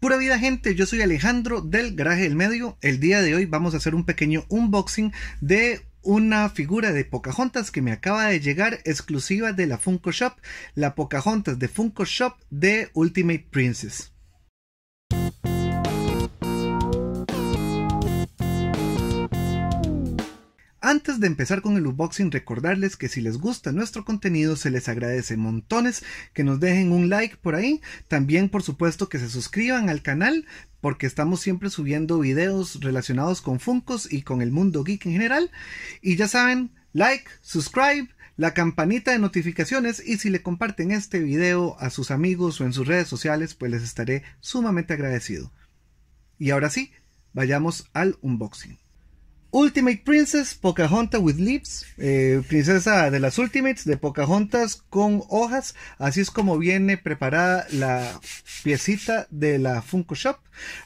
Pura vida gente, yo soy Alejandro del Garaje del Medio. El día de hoy vamos a hacer un pequeño unboxing de una figura de Pocahontas que me acaba de llegar exclusiva de la Funko Shop, la Pocahontas de Funko Shop de Ultimate Princess. Antes de empezar con el unboxing, recordarles que si les gusta nuestro contenido, se les agradece montones que nos dejen un like por ahí. También, por supuesto, que se suscriban al canal porque estamos siempre subiendo videos relacionados con Funcos y con el mundo geek en general. Y ya saben, like, subscribe, la campanita de notificaciones y si le comparten este video a sus amigos o en sus redes sociales, pues les estaré sumamente agradecido. Y ahora sí, vayamos al unboxing. Ultimate Princess, Pocahontas with Leaves eh, princesa de las Ultimates, de Pocahontas con hojas. Así es como viene preparada la piecita de la Funko Shop.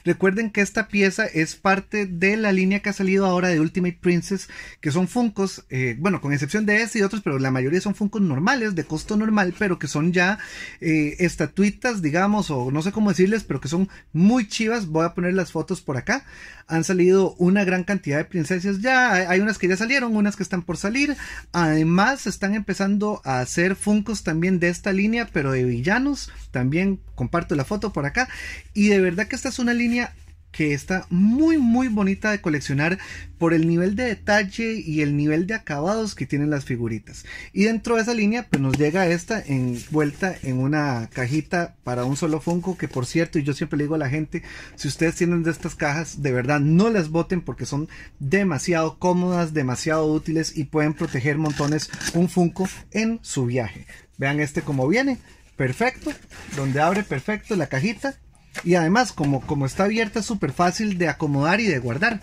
Recuerden que esta pieza es parte de la línea que ha salido ahora de Ultimate Princess, que son Funcos, eh, bueno, con excepción de este y otros, pero la mayoría son Funcos normales, de costo normal, pero que son ya eh, estatuitas, digamos, o no sé cómo decirles, pero que son muy chivas. Voy a poner las fotos por acá. Han salido una gran cantidad de princesas decías ya, hay unas que ya salieron, unas que están por salir. Además, están empezando a hacer Funcos también de esta línea, pero de villanos. También comparto la foto por acá. Y de verdad que esta es una línea que está muy muy bonita de coleccionar por el nivel de detalle y el nivel de acabados que tienen las figuritas. Y dentro de esa línea pues nos llega esta envuelta en una cajita para un solo Funko que por cierto, y yo siempre le digo a la gente, si ustedes tienen de estas cajas, de verdad no las boten porque son demasiado cómodas, demasiado útiles y pueden proteger montones un Funko en su viaje. Vean este como viene, perfecto, donde abre perfecto la cajita y además, como, como está abierta, es súper fácil de acomodar y de guardar.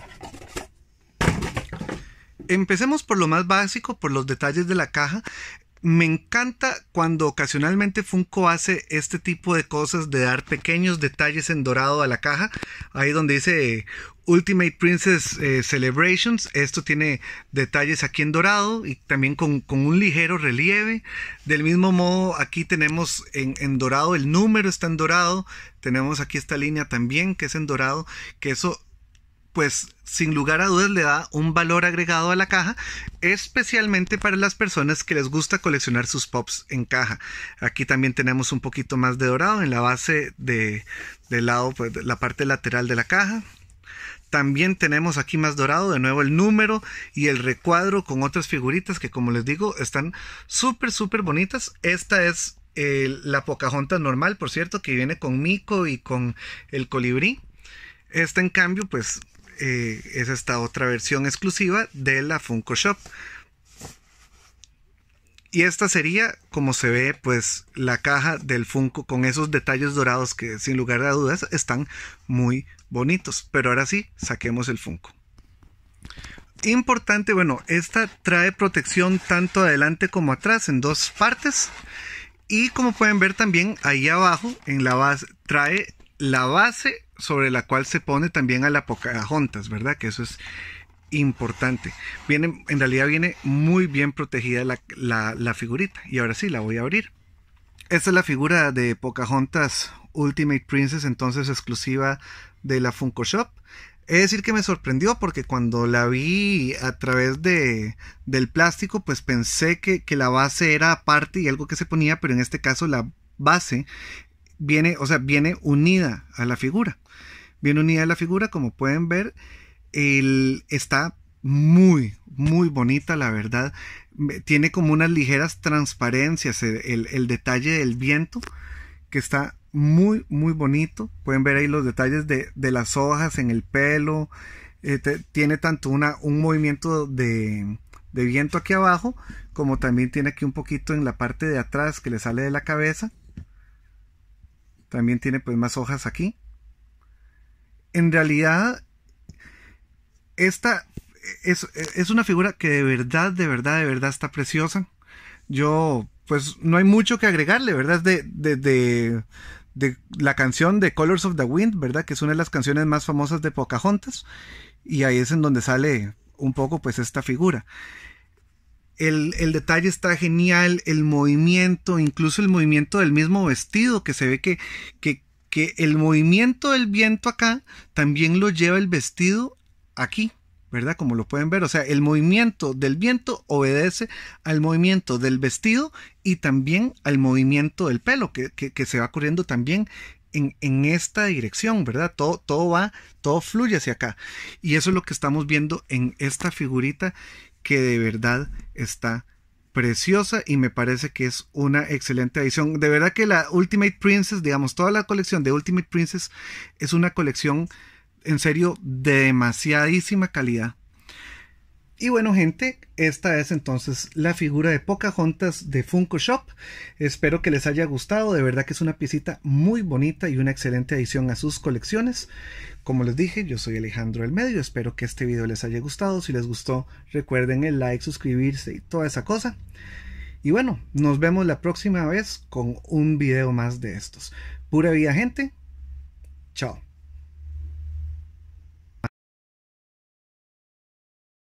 Empecemos por lo más básico, por los detalles de la caja me encanta cuando ocasionalmente Funko hace este tipo de cosas de dar pequeños detalles en dorado a la caja. Ahí donde dice Ultimate Princess eh, Celebrations. Esto tiene detalles aquí en dorado y también con, un ligero relieve. Del mismo modo, aquí tenemos en, en, dorado, el número está en dorado. Tenemos aquí esta línea también que es en dorado, que eso pues sin lugar a dudas le da un valor agregado a la caja, especialmente para las personas que les gusta coleccionar sus pops en caja. Aquí también tenemos un poquito más de dorado en la base de, del lado, pues, la parte lateral de la caja. También tenemos aquí más dorado, de nuevo el número y el recuadro con otras figuritas que como les digo están súper, súper bonitas. Esta es eh, la Pocahontas normal, por cierto, que viene con Mico y con el colibrí. Esta en cambio, pues eh, es esta otra versión exclusiva de la Funko Shop. Y esta sería, como se ve, pues la caja del Funko con esos detalles dorados que sin lugar a dudas están muy bonitos. Pero ahora sí, saquemos el Funko. Importante, bueno, esta trae protección tanto adelante como atrás en dos partes. Y como pueden ver también ahí abajo en la base trae la base sobre la cual se pone también a la Pocahontas, ¿verdad? Que eso es importante. Viene, en realidad viene muy bien protegida la, figurita. Y ahora sí, la voy a abrir. Esta es la figura de Pocahontas Ultimate Princess, entonces exclusiva de la Funko Shop. Es decir que me sorprendió porque cuando la vi a través de, del plástico, pues pensé que, que, la base era aparte y algo que se ponía, pero en este caso la base viene, o sea, viene unida a la figura. Viene unida a la figura, como pueden ver, el, está muy, muy bonita, la verdad. Tiene como unas ligeras transparencias, el, detalle del viento, que está muy, muy bonito. Pueden ver ahí los detalles de, las hojas en el pelo. Eh, tiene tanto una, un movimiento de, de viento aquí abajo, como también tiene aquí un poquito en la parte de atrás que le sale de la cabeza. También tiene pues más hojas aquí. En realidad, esta es, una figura que de verdad, de verdad, de verdad está preciosa. Yo, pues no hay mucho que agregarle, ¿verdad? de, de, de la canción de Colors of the Wind, ¿verdad? Que es una de las canciones más famosas de Pocahontas. Y ahí es en donde sale un poco pues esta figura. El, detalle está genial, el movimiento, incluso el movimiento del mismo vestido, que se ve que, que, el movimiento del viento acá también lo lleva el vestido aquí. ¿verdad? Como lo pueden ver, o sea, el movimiento del viento obedece al movimiento del vestido y también al movimiento del pelo, que, se va corriendo también en, en, esta dirección, ¿verdad? Todo, todo va, todo fluye hacia acá. Y eso es lo que estamos viendo en esta figurita que de verdad está preciosa y me parece que es una excelente edición. De verdad que la Ultimate Princess, digamos, toda la colección de Ultimate Princess es una colección en serio de demasiadísima calidad. Y bueno, gente, esta es entonces la figura de Pocahontas de Funko Shop. Espero que les haya gustado. De verdad que es una piecita muy bonita y una excelente adición a sus colecciones. Como les dije, yo soy Alejandro El Medio. Espero que este video les haya gustado. Si les gustó, recuerden el like, suscribirse y toda esa cosa. Y bueno, nos vemos la próxima vez con un video más de estos. Pura vida, gente. Chao.